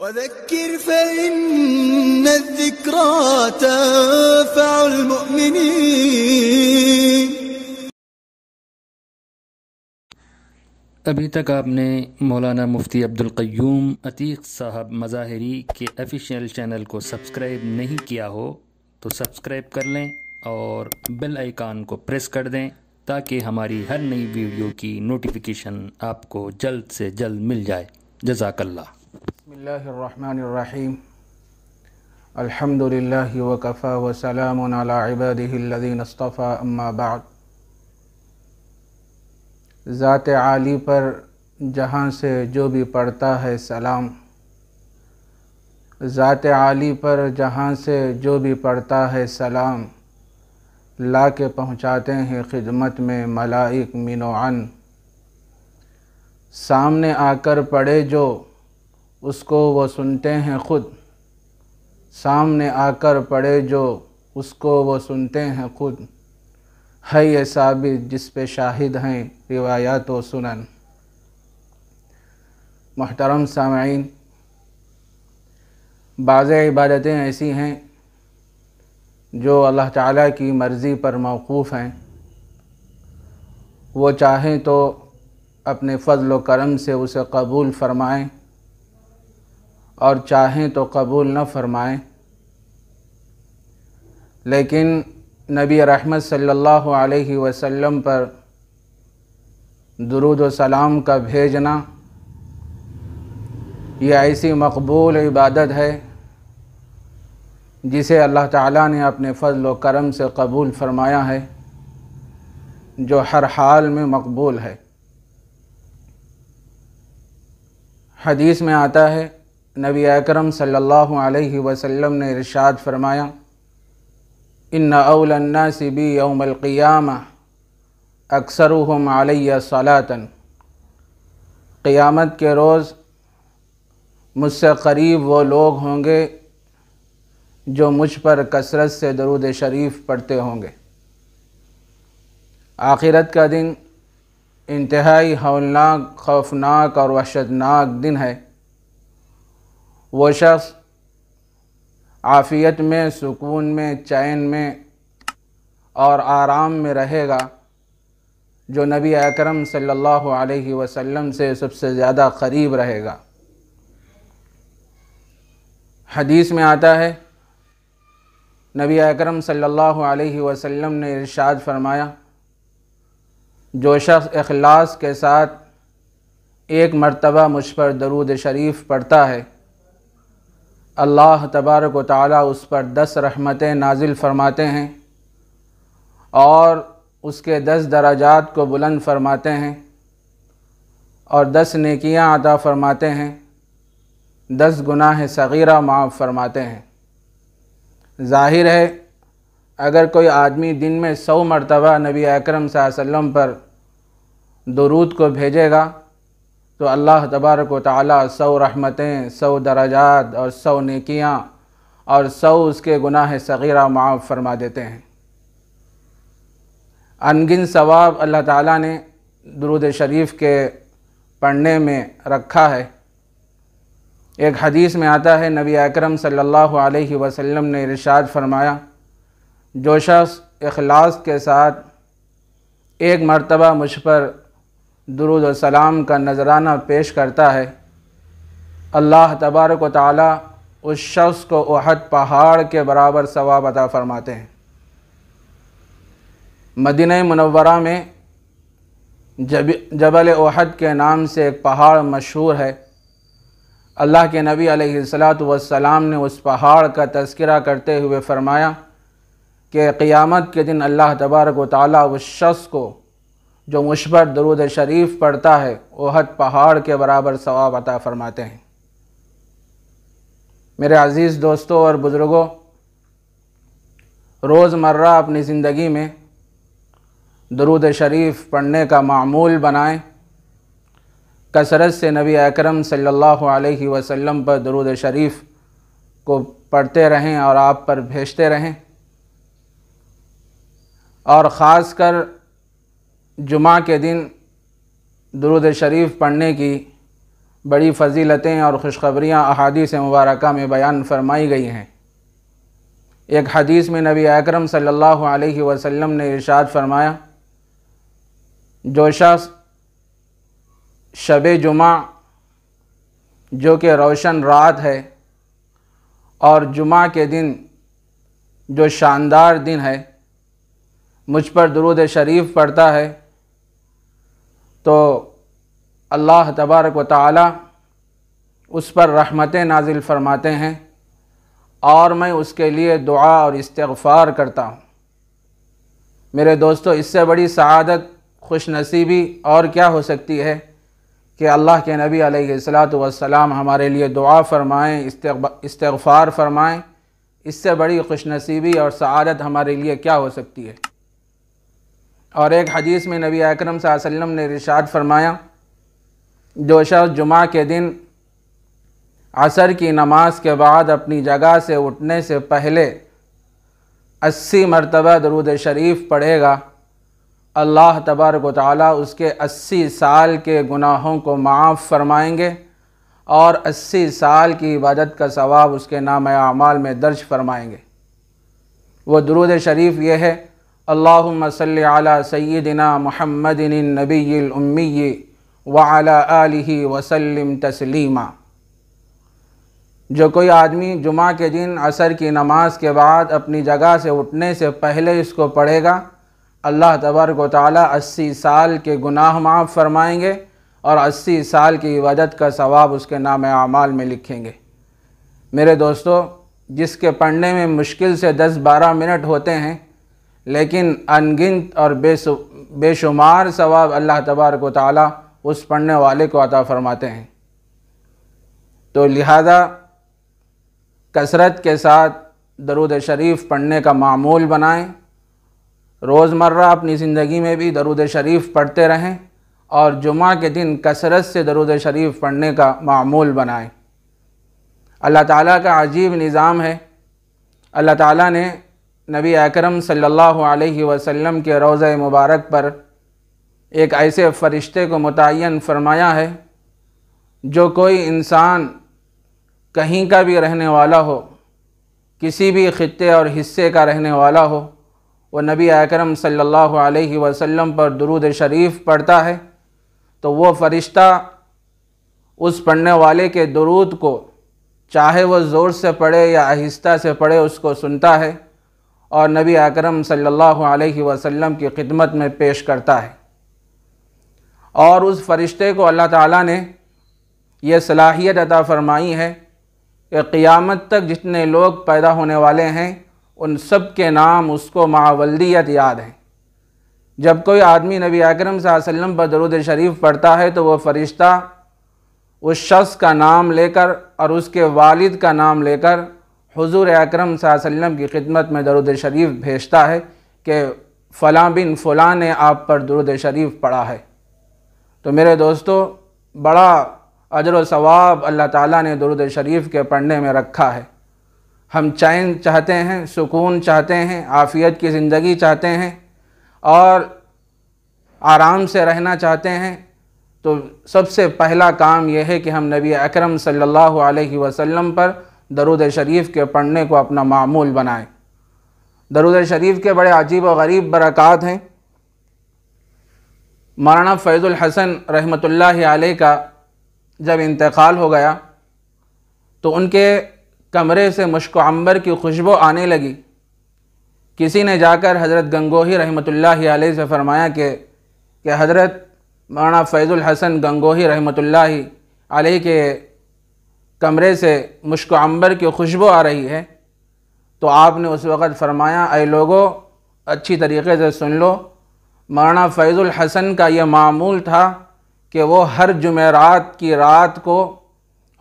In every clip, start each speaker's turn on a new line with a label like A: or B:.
A: وذكر فإن الذكرى تنفع المؤمنين अभी तक आपने मौलाना मुफ्ती अब्दुल कयूम अतीक साहब मज़ाहरी के ऑफिशियल चैनल को सब्सक्राइब नहीं किया हो तो सब्सक्राइब कर लें और बेल आइकान को प्रेस कर दें ताकि हमारी हर नई वीडियो की नोटिफिकेशन आपको जल्द से जल्द मिल जाए जजाकल्ला बसमीम अलहमदिल्ला वकफ़ा वसलाम अबादीनस्तफ़ा अम्माबाद ज़ात आली पर जहाँ से जो भी पढ़ता है सलाम ज़ात आली पर जहाँ से जो भी पढ़ता है सलाम ला के पहुँचाते हैं ख़िदमत में मलाइक मिनोन सामने आकर पढ़े जो उसको वो सुनते हैं खुद सामने आकर पड़े जो उसको वो सुनते हैं खुद है ये साबित जिस पे शाहिद हैं रिवायात व सुनन महतरम सामीन बाज़ इबादतें ऐसी हैं जो अल्लाह ताला की मर्ज़ी पर मौकूफ़ हैं वो चाहें तो अपने फ़जल करम से उसे कबूल फ़रमाएँ और चाहें तो कबूल न फरमाएं लेकिन नबी रहमत सल्लल्लाहु अलैहि वसल्लम पर दरुद सलाम का भेजना यह ऐसी मकबूल इबादत है जिसे अल्लाह ताला ने अपने फ़जल व करम से कबूल फरमाया है जो हर हाल में मकबूल है हदीस में आता है नबी अकरम सल्लल्लाहु अलैहि वसल्लम ने इरशाद फरमाया इन सिबी यौमलक़ियाम अक्सर हम आलिया सलातन क़ियामत के रोज़ मुझसे करीब वो लोग होंगे जो मुझ पर कसरत से दरूद शरीफ पढ़ते होंगे आखिरत का दिन इंतहाई हौलनाक खौफनाक और वहशतनाक दिन है वो शख्स आफ़ियत में सुकून में चैन में और आराम में रहेगा जो नबी अकरम सल्लल्लाहु अलैहि वसल्लम से सबसे ज़्यादा करीब रहेगा हदीस में आता है नबी अकरम सल्लल्लाहु अलैहि वसल्लम ने इरशाद फरमाया जो शख्स अखलास के साथ एक मर्तबा मुझ पर दरूद शरीफ पढ़ता है अल्लाह तबारक व ताली उस पर दस रहमतें नाजिल फरमाते हैं और उसके दस दराजात को बुलंद फरमाते हैं और दस नेकियां अदा फरमाते हैं दस गुनाह सगीरा माफ़ फरमाते हैं ज़ाहिर है अगर कोई आदमी दिन में सौ मरतबा नबी अकरम वसम पर दरूद को भेजेगा तो अल्लाह तबारक ताली सौ रहमतें सौ दराजात और सौ नेकियाँ और सौ उसके गुनाह सगीरा माफ़ फरमा देते हैं अनगिन सवाब अल्लाह ताला ने दरुद शरीफ के पढ़ने में रखा है एक हदीस में आता है नबी अकरम सल्लल्लाहु अलैहि वसल्लम ने इरशाद फरमाया जो शख्स अखलास के साथ एक मरतबा मुझ पर दरुद सलाम का नजराना पेश करता है अल्लाह तबारक ताला उस शख्स को अहद पहाड़ के बराबर सवाब अता फ़रमाते हैं मदीना मनवरा में जब जबल अहद के नाम से एक पहाड़ मशहूर है अल्लाह के नबी वसलाम ने उस पहाड़ का तस्करा करते हुए फ़रमाया कि क़ियामत के दिन अल्लाह तबारक ताली उस शख्स को जो मुझ पर दरुद शरीफ पढ़ता है ओहद पहाड़ के बराबर सवाब अता फरमाते हैं मेरे अज़ीज़ दोस्तों और बुज़ुर्गों रोज़मर्रा अपनी ज़िंदगी में दरुद शरीफ पढ़ने का मामूल बनाएं कसरत से नबी अकरम सल्लल्लाहु अलैहि वसल्लम पर दरुद शरीफ को पढ़ते रहें और आप पर भेजते रहें और ख़ास कर जुमा के दिन दरुद शरीफ पढ़ने की बड़ी फजीलतें और खुशखबरियाँ अहादीस मुबारक में बयान फरमाई गई हैं एक हदीस में नबी अकरम सल्लल्लाहु अलैहि वसल्लम ने इरशाद फरमाया जो शख्स शब जुमा जो कि रोशन रात है और जुमा के दिन जो शानदार दिन है मुझ पर दरुद शरीफ पढ़ता है तो अल्लाह तबारक व ताला उस पर रहमतें नाजिल फरमाते हैं और मैं उसके लिए दुआ और इस्तफ़ार करता हूँ मेरे दोस्तों इससे बड़ी सआदत खुश नसीबी और क्या हो सकती है कि अल्लाह के नबी अलैहिस्सलातु वसलाम हमारे लिए दुआ फरमाएँ इस्तफ़ार फरमाएँ इससे बड़ी खुश नसीबी और सआदत हमारे लिए क्या हो सकती है और एक हदीस में नबी अकरम वसल्लम ने रिशात फरमाया जो शख्स जुमा के दिन असर की नमाज के बाद अपनी जगह से उठने से पहले अस्सी मरतबा दरुद शरीफ पढ़ेगा अल्लाह तबारक ताली उसके अस्सी साल के गुनाहों को माफ़ फरमाएंगे और अस्सी साल की इबादत का सवाब उसके नाम अमाल में दर्ज फरमाएंगे वो दरुद शरीफ ये है سيدنا محمد النبي महमदिनबीमी وعلى आलि وسلم تسليما जो कोई आदमी जुमा के दिन असर की नमाज के बाद अपनी जगह से उठने से पहले इसको पढ़ेगा अल्लाह तबारक ताली अस्सी साल के गुनाह माफ़ फरमाएंगे और अस्सी साल की इबादत का सवाब उसके नाम आमाल में लिखेंगे मेरे दोस्तों जिसके पढ़ने में मुश्किल से दस बारह मिनट होते हैं लेकिन अनगिनत और बेशुमार सवाब अल्लाह तबारक ताली उस पढ़ने वाले को अता फ़रमाते हैं तो लिहाजा कसरत के साथ दरुद शरीफ पढ़ने का मामूल बनाएं रोज़मर्रा अपनी ज़िंदगी में भी दरुद शरीफ पढ़ते रहें और जुमा के दिन कसरत से दरुद शरीफ पढ़ने का मामूल बनाएं अल्लाह ताला का अजीब निज़ाम है अल्लाह ताला ने नबी अकरम सल्लल्लाहु अलैहि वसल्लम के रोज़ मुबारक पर एक ऐसे फ़रिश्ते को मुतन फरमाया है जो कोई इंसान कहीं का भी रहने वाला हो किसी भी ख़त्े और हिस्से का रहने वाला हो वो नबी अकरम सल्लल्लाहु अलैहि वसल्लम पर दुरूद शरीफ पढ़ता है तो वो फ़रिश्ता उस पढ़ने वाले के दरूद को चाहे वो ज़ोर से पढ़े या आहिस्ता से पढ़े उसको सुनता है और नबी अकरम सल्लल्लाहु अलैहि वसल्लम की खिदमत में पेश करता है और उस फरिश्ते को अल्लाह ताला ने यह सलाहियत अता फरमाई है कि क़ियामत तक जितने लोग पैदा होने वाले हैं उन सब के नाम उसको मावलियत याद हैं जब कोई आदमी नबी अकरम वसल्लम पर दरुद शरीफ पढ़ता है तो वह फ़रिश्ता उस शख्स का नाम लेकर और उसके वालिद का नाम लेकर हजूर अक्रम वसम की खिदमत में दरुद शरीफ भेजता है कि फ़लाँ बिन फ़लाँ ने आप पर दरुद शरीफ पढ़ा है तो मेरे दोस्तों बड़ा अजर सवाब अल्लाह ताला ने दरुद शरीफ के पढ़ने में रखा है हम चैन चाहते हैं सुकून चाहते हैं आफ़ियत की ज़िंदगी चाहते हैं और आराम से रहना चाहते हैं तो सबसे पहला काम यह है कि हम नबी अकरम सल्लल्लाहु अलैहि वसल्लम पर दरुद शरीफ़ के पढ़ने को अपना मामूल बनाए दरुद शरीफ़ के बड़े अजीब व गरीब बरक़ात हैं मौलाना फ़ैज़ुल हसन रहमतुल्लाह आलह का जब इंतकाल हो गया तो उनके कमरे से मुश्क अंबर की खुशबू आने लगी किसी ने जाकर हज़रत गंगोही रहमतुल्लाह आलह से फरमाया कि कि हज़रत मौलाना फ़ैज़ुल हसन गंगोही रहमतुल्लाह आलह के कमरे से मुश्क अंबर की खुशबू आ रही है तो आपने उस वक़्त फ़रमाया अय लोगो अच्छी तरीके से सुन लो मौलाना फैज़ुल हसन का यह मामूल था कि वो हर जुमेरात की रात को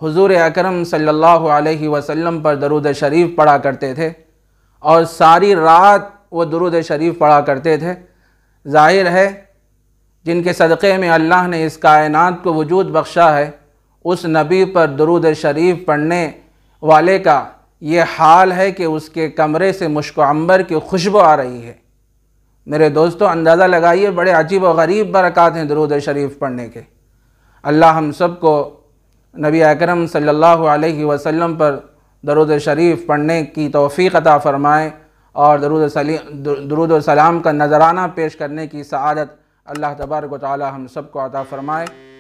A: हुजूर अकरम सल्लल्लाहु अलैहि वसल्लम पर दरुद शरीफ पढ़ा करते थे और सारी रात वो दरुद शरीफ पढ़ा करते थे ज़ाहिर है जिनके सदक़े में अल्लाह ने इस कायनात को वजूद बख्शा है उस नबी पर दरूद शरीफ पढ़ने वाले का ये हाल है कि उसके कमरे से मुश्क अंबर की खुशबू आ रही है मेरे दोस्तों अंदाज़ा लगाइए बड़े अजीब व गरीब बरक़ात हैं दरूद शरीफ पढ़ने के अल्लाह हम सब को नबी अकरम सल्लल्लाहु अलैहि वसल्लम पर दरुद शरीफ पढ़ने की तोफ़ी अता फ़रमाएँ और दरुद दरुद सलाम का नजराना पेश करने की सआदत अल्लाह तबारक ताली हम सब को अता फ़रमाएँ